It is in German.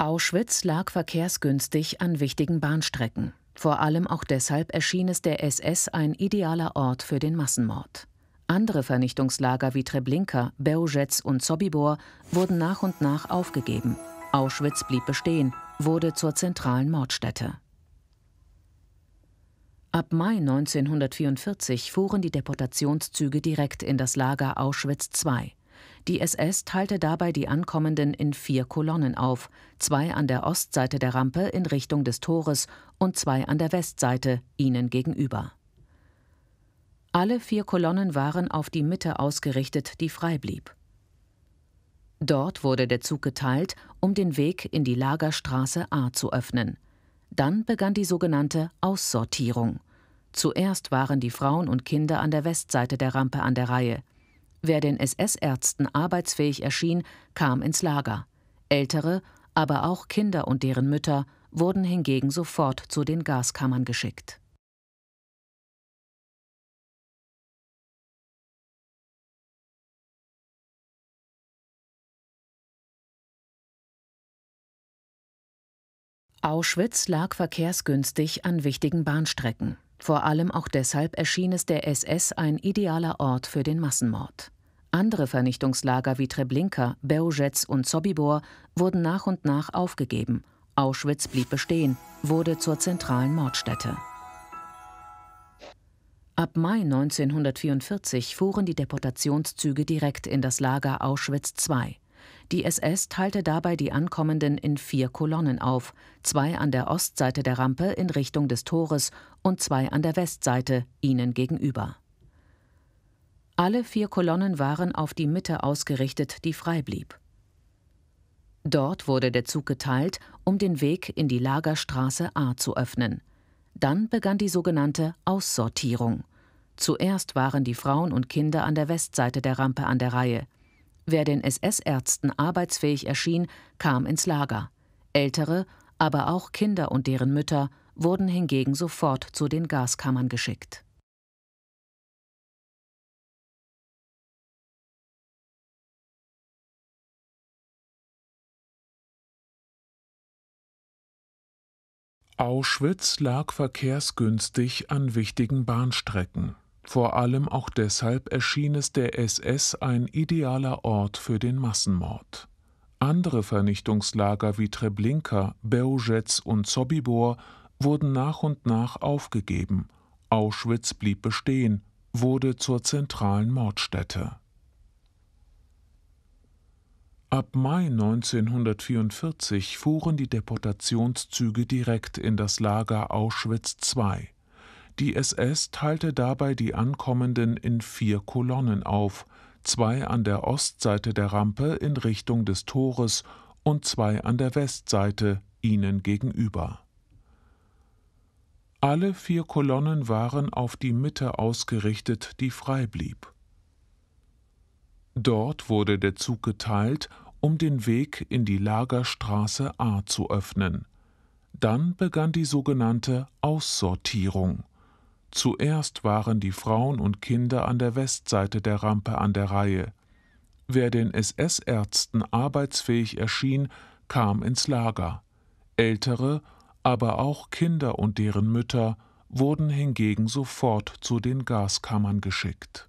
Auschwitz lag verkehrsgünstig an wichtigen Bahnstrecken. Vor allem auch deshalb erschien es der SS ein idealer Ort für den Massenmord. Andere Vernichtungslager wie Treblinka, Beojetz und Sobibor wurden nach und nach aufgegeben. Auschwitz blieb bestehen, wurde zur zentralen Mordstätte. Ab Mai 1944 fuhren die Deportationszüge direkt in das Lager Auschwitz II. Die SS teilte dabei die Ankommenden in vier Kolonnen auf, zwei an der Ostseite der Rampe in Richtung des Tores und zwei an der Westseite, ihnen gegenüber. Alle vier Kolonnen waren auf die Mitte ausgerichtet, die frei blieb. Dort wurde der Zug geteilt, um den Weg in die Lagerstraße A zu öffnen. Dann begann die sogenannte Aussortierung. Zuerst waren die Frauen und Kinder an der Westseite der Rampe an der Reihe. Wer den SS-Ärzten arbeitsfähig erschien, kam ins Lager. Ältere, aber auch Kinder und deren Mütter wurden hingegen sofort zu den Gaskammern geschickt. Auschwitz lag verkehrsgünstig an wichtigen Bahnstrecken. Vor allem auch deshalb erschien es der SS ein idealer Ort für den Massenmord. Andere Vernichtungslager wie Treblinka, Beojetz und Sobibor wurden nach und nach aufgegeben. Auschwitz blieb bestehen, wurde zur zentralen Mordstätte. Ab Mai 1944 fuhren die Deportationszüge direkt in das Lager Auschwitz II. Die SS teilte dabei die Ankommenden in vier Kolonnen auf, zwei an der Ostseite der Rampe in Richtung des Tores und zwei an der Westseite, ihnen gegenüber. Alle vier Kolonnen waren auf die Mitte ausgerichtet, die frei blieb. Dort wurde der Zug geteilt, um den Weg in die Lagerstraße A zu öffnen. Dann begann die sogenannte Aussortierung. Zuerst waren die Frauen und Kinder an der Westseite der Rampe an der Reihe. Wer den SS-Ärzten arbeitsfähig erschien, kam ins Lager. Ältere, aber auch Kinder und deren Mütter wurden hingegen sofort zu den Gaskammern geschickt. Auschwitz lag verkehrsgünstig an wichtigen Bahnstrecken. Vor allem auch deshalb erschien es der SS ein idealer Ort für den Massenmord. Andere Vernichtungslager wie Treblinka, Beojetz und Sobibor wurden nach und nach aufgegeben. Auschwitz blieb bestehen, wurde zur zentralen Mordstätte. Ab Mai 1944 fuhren die Deportationszüge direkt in das Lager Auschwitz II. Die SS teilte dabei die Ankommenden in vier Kolonnen auf, zwei an der Ostseite der Rampe in Richtung des Tores und zwei an der Westseite ihnen gegenüber. Alle vier Kolonnen waren auf die Mitte ausgerichtet, die frei blieb. Dort wurde der Zug geteilt, um den Weg in die Lagerstraße A zu öffnen. Dann begann die sogenannte Aussortierung. Zuerst waren die Frauen und Kinder an der Westseite der Rampe an der Reihe. Wer den SS-Ärzten arbeitsfähig erschien, kam ins Lager. Ältere, aber auch Kinder und deren Mütter wurden hingegen sofort zu den Gaskammern geschickt